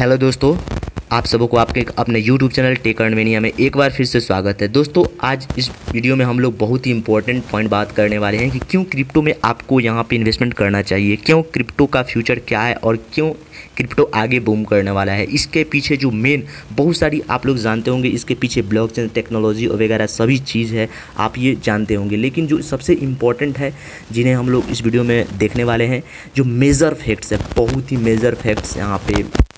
Hello दोस्तों आप सब को आपके अपने यूट्यूब चैनल टेकर्णवेनिया अर्नवेनिया में एक बार फिर से स्वागत है दोस्तों आज इस वीडियो में हम लोग बहुत ही इंपॉर्टेंट पॉइंट बात करने वाले हैं कि क्यों क्रिप्टो में आपको यहाँ पे इन्वेस्टमेंट करना चाहिए क्यों क्रिप्टो का फ्यूचर क्या है और क्यों क्रिप्टो आगे बूम करने वाला है इसके पीछे जो मेन बहुत सारी आप लोग जानते होंगे इसके पीछे ब्लॉक टेक्नोलॉजी वगैरह सभी चीज़ है आप ये जानते होंगे लेकिन जो सबसे इम्पॉर्टेंट है जिन्हें हम लोग इस वीडियो में देखने वाले हैं जो मेजर फैक्ट्स है बहुत ही मेजर फैक्ट्स यहाँ पर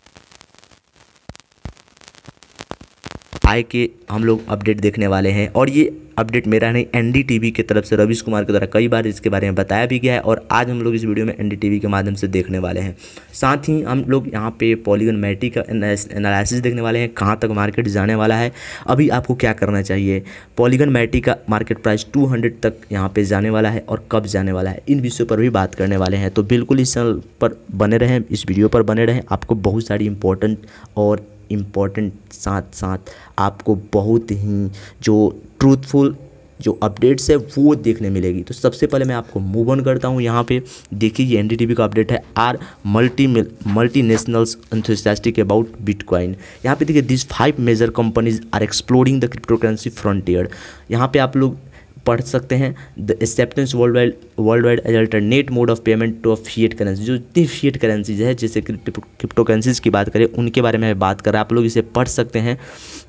आय के हम लोग अपडेट देखने वाले हैं और ये अपडेट मेरा नहीं एन डी की तरफ से रवीश कुमार के द्वारा कई बार इसके बारे में बताया भी गया है और आज हम लोग इस वीडियो में एन के माध्यम से देखने वाले हैं साथ ही हम लोग यहाँ पे पॉलीगन मैटी का एनालिसिस देखने वाले हैं कहाँ तक मार्केट जाने वाला है अभी आपको क्या करना चाहिए पॉलीगन मैटी का मार्केट प्राइस टू तक यहाँ पर जाने वाला है और कब जाने वाला है इन विषयों पर भी बात करने वाले हैं तो बिल्कुल इस चैनल पर बने रहें इस वीडियो पर बने रहें आपको बहुत सारी इंपॉर्टेंट और इम्पॉर्टेंट साथ साथ आपको बहुत ही जो ट्रूथफुल जो अपडेट्स है वो देखने मिलेगी तो सबसे पहले मैं आपको मूव ऑन करता हूँ यहाँ पे देखिए ये एन का अपडेट है are multi multinationals enthusiastic about bitcoin यहाँ पे देखिए this five major companies are exploring the crypto currency frontier यहाँ पे आप लोग पढ़ सकते हैं the acceptance world wide world wide as alternate mode of payment to of fiat currency जो जितनी फीएट करेंसीज है जैसे क्रिप्टो करेंसीज की बात करें उनके बारे में बात कर रहा आप लोग इसे पढ़ सकते हैं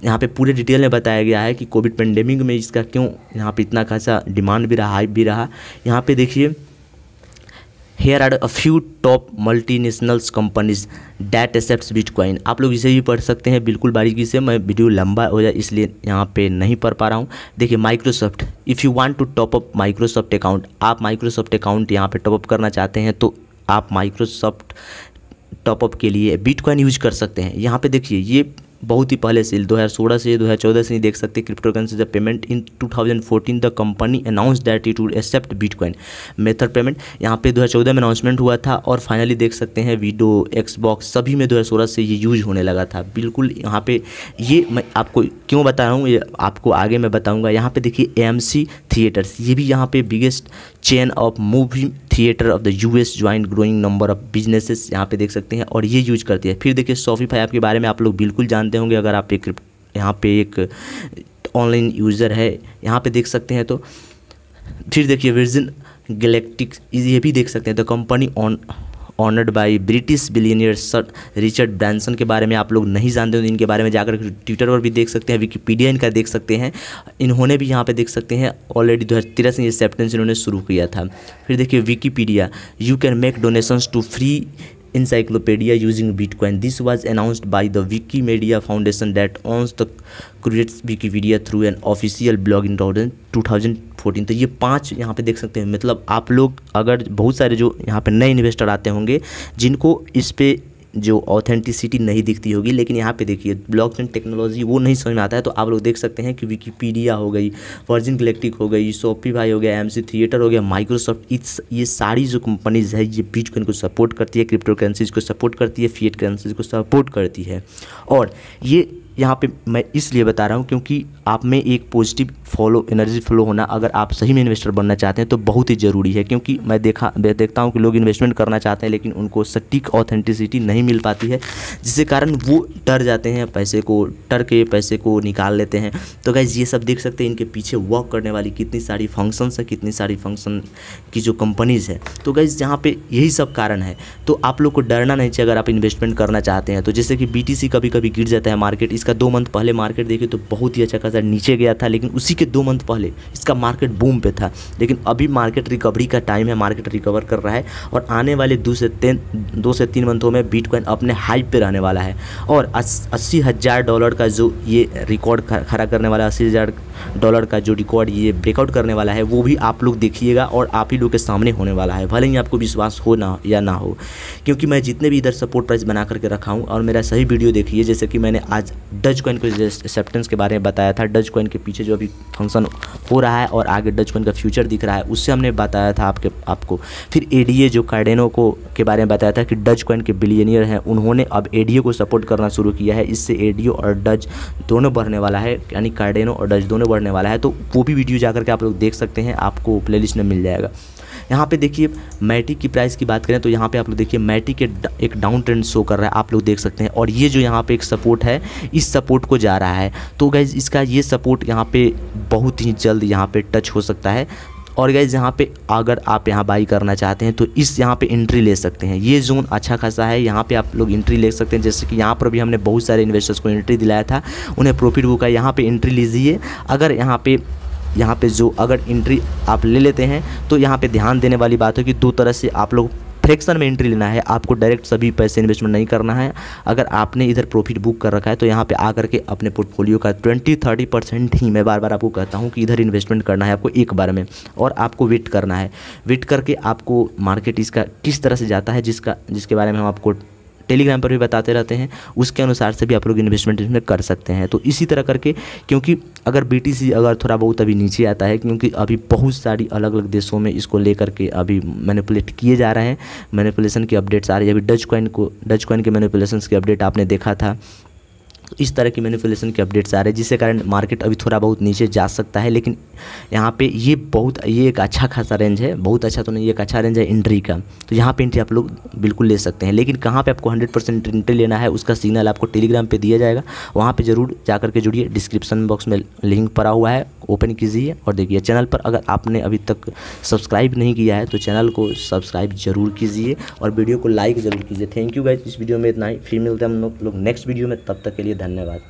यहाँ पे पूरे डिटेल में बताया गया है कि कोविड पेंडेमिक में इसका क्यों यहाँ पे इतना खासा डिमांड भी रहा हाइप भी रहा यहाँ पे देखिए here are a few top multinationals companies that accepts bitcoin आप लोग इसे भी पढ़ सकते हैं बिल्कुल बारीकी से मैं वीडियो लंबा हो जाए इसलिए यहाँ पे नहीं पढ़ पा रहा हूँ देखिए Microsoft if you want to top up Microsoft account आप माइक्रोसॉफ्ट अकाउंट यहाँ पे टॉप अप करना चाहते हैं तो आप माइक्रोसॉफ्ट टॉपअप के लिए बिटकॉइन यूज कर सकते हैं यहाँ पर देखिए ये बहुत ही पहले से 2016 से 2014 से नहीं देख सकते crypto currency the payment in 2014 the company announce that it would accept bitcoin method payment यहाँ पे 2014 में अनाउंसमेंट हुआ था और फाइनली देख सकते हैं वीडो एक्सबॉक्स सभी में 2016 से ये यूज होने लगा था बिल्कुल यहाँ पे ये मैं आपको क्यों बता रहा हूँ ये आपको आगे मैं बताऊँगा यहाँ पे देखिए एम थिएटर्स ये भी यहाँ पे biggest chain of movie theater of the US joined growing number of businesses यहाँ पे देख सकते हैं और ये यूज करती है फिर देखिए शॉपिफाई ऐप के बारे में आप लोग बिल्कुल जानते होंगे अगर आप एक यहाँ पे एक ऑनलाइन यूज़र है यहाँ पे देख सकते हैं तो फिर देखिए वर्जन गलेक्टिक ये भी देख सकते हैं the company own owned by British billionaire sir Richard Branson के बारे में आप लोग नहीं जानते हो इनके बारे में जाकर ट्विटर पर भी देख सकते हैं विकीपीडिया इनका देख सकते हैं इन्होंने भी यहाँ पे देख सकते हैं ऑलरेडी दो हज़ार तेरह से ये सेप्टेंस इन्होंने शुरू किया था फिर देखिए Wikipedia you can make donations to free encyclopedia using Bitcoin. This was announced by the Wikimedia Foundation that owns the creates Wikipedia through an official blog in 2014 तो ये पांच यहाँ पे देख सकते हैं मतलब आप लोग अगर बहुत सारे जो यहाँ पे नए इन्वेस्टर आते होंगे जिनको इस पर जो ऑथेंटिसिटी नहीं दिखती होगी लेकिन यहाँ पे देखिए ब्लॉकचेन टेक्नोलॉजी वो नहीं समझ में आता है तो आप लोग देख सकते हैं कि विकीपीडिया हो गई वर्जिन गलेक्टिक हो गई सोपी भाई हो गया एम थिएटर हो गया माइक्रोसॉफ्ट ये सारी जो कंपनीज है ये बीच को सपोर्ट करती है क्रिप्टो करेंसीज को सपोर्ट करती है फीएड करेंसीज को सपोर्ट करती है और ये यहाँ पे मैं इसलिए बता रहा हूँ क्योंकि आप में एक पॉजिटिव फॉलो एनर्जी फ्लो होना अगर आप सही में इन्वेस्टर बनना चाहते हैं तो बहुत ही ज़रूरी है क्योंकि मैं देखा मैं देखता हूँ कि लोग इन्वेस्टमेंट करना चाहते हैं लेकिन उनको सटीक ऑथेंटिसिटी नहीं मिल पाती है जिसके कारण वो डर जाते हैं पैसे को डर के पैसे को निकाल लेते हैं तो गैज़ ये सब देख सकते हैं इनके पीछे वर्क करने वाली कितनी सारी फंक्शंस है कितनी सारी फंक्शन की जो कंपनीज़ है तो गैज़ यहाँ पर यही सब कारण है तो आप लोग को डरना नहीं चाहिए अगर आप इन्वेस्टमेंट करना चाहते हैं तो जैसे कि बी कभी कभी गिर जाता है मार्केट इसका दो मंथ पहले मार्केट देखिए तो बहुत ही अच्छा खासा नीचे गया था लेकिन उसी के दो मंथ पहले इसका मार्केट बूम पे था लेकिन अभी मार्केट रिकवरी का टाइम है मार्केट रिकवर कर रहा है और आने वाले दो से तीन दो से तीन मंथों में बिटकॉइन अपने हाइप पे रहने वाला है और अस्सी हज़ार डॉलर का जो ये रिकॉर्ड खड़ा करने वाला अस्सी हज़ार डॉलर का जो रिकॉर्ड ये ब्रेकआउट करने वाला है वो भी आप लोग देखिएगा और आप ही लोग के सामने होने वाला है भले ही आपको विश्वास हो ना या ना हो क्योंकि मैं जितने भी इधर सपोर्ट प्राइस बना करके रखा हूँ और मेरा सही वीडियो देखिए जैसे कि मैंने आज डज कोइन को एक्सेप्टेंस के बारे में बताया था डज कोइन के पीछे जो अभी फंक्शन हो रहा है और आगे डज कोइन का फ्यूचर दिख रहा है उससे हमने बताया था आपके आपको फिर ए जो कार्डेनो को के बारे में बताया था कि डज कॉइन के बिलियनियर हैं उन्होंने अब ए को सपोर्ट करना शुरू किया है इससे ए और डज दोनों बढ़ने वाला है यानी कार्डेनो और डज दोनों बढ़ने वाला है तो वो भी वीडियो जाकर के आप लोग देख सकते हैं आपको प्ले में मिल जाएगा यहाँ पे देखिए मैटिक की प्राइस की बात करें तो यहाँ पे आप लोग देखिए मैटिक के एक डाउन ट्रेंड शो कर रहा है आप लोग देख सकते हैं और ये जो यहाँ पे एक सपोर्ट है इस सपोर्ट को जा रहा है तो गैज इसका ये सपोर्ट यहाँ पे बहुत ही जल्द यहाँ पे टच हो सकता है और गैज़ यहाँ पे अगर आप यहाँ बाई करना चाहते हैं तो इस यहाँ पे एंट्री ले सकते हैं ये जोन अच्छा खासा है यहाँ पे आप लोग एंट्री ले सकते हैं जैसे कि यहाँ पर भी हमने बहुत सारे इन्वेस्टर्स को एंट्री दिलाया था उन्हें प्रॉफिट बुक है यहाँ पे एंट्री लीजिए अगर यहाँ पे यहाँ पे जो अगर एंट्री आप ले लेते हैं तो यहाँ पे ध्यान देने वाली बात है कि दो तरह से आप लोग फ्रैक्शन में एंट्री लेना है आपको डायरेक्ट सभी पैसे इन्वेस्टमेंट नहीं करना है अगर आपने इधर प्रॉफिट बुक कर रखा है तो यहाँ पे आकर के अपने पोर्टफोलियो का 20 30 परसेंट ही मैं बार बार आपको कहता हूँ कि इधर इन्वेस्टमेंट करना है आपको एक बार में और आपको वेट करना है वेट करके आपको मार्केट इसका किस तरह से जाता है जिसका जिसके बारे में हम आपको टेलीग्राम पर भी बताते रहते हैं उसके अनुसार से भी आप लोग इन्वेस्टमेंट इसमें कर सकते हैं तो इसी तरह करके क्योंकि अगर बी अगर थोड़ा बहुत अभी नीचे आता है क्योंकि अभी बहुत सारी अलग अलग देशों में इसको लेकर के अभी मैनिपुलेट किए जा रहे हैं मैनिपुलेशन की अपडेट्स आ रही है अभी डच कॉइन को डच कॉइन के मैनिपुलेशन की अपडेट आपने देखा था इस तरह की मैनिपुलेशन के अपडेट्स आ रहे हैं जिसके कारण मार्केट अभी थोड़ा बहुत नीचे जा सकता है लेकिन यहाँ पे ये बहुत ये एक अच्छा खासा रेंज है बहुत अच्छा तो नहीं एक अच्छा रेंज है इंट्री का तो यहाँ पे इंट्री आप लोग बिल्कुल ले सकते हैं लेकिन कहाँ पे आपको 100 परसेंट इंट्री लेना है उसका सिग्नल आपको टेलीग्राम पे दिया जाएगा वहाँ पे ज़रूर जा करके जुड़िए डिस्क्रिप्शन बॉक्स में लिंक पड़ा हुआ है ओपन कीजिए और देखिए चैनल पर अगर आपने अभी तक सब्सक्राइब नहीं किया है तो चैनल को सब्सक्राइब ज़रूर कीजिए और वीडियो को लाइक ज़रूर कीजिए थैंक यू गाइज इस वीडियो में इतना ही फिर मिलते हैं हम लोग नेक्स्ट वीडियो में तब तक के लिए धन्यवाद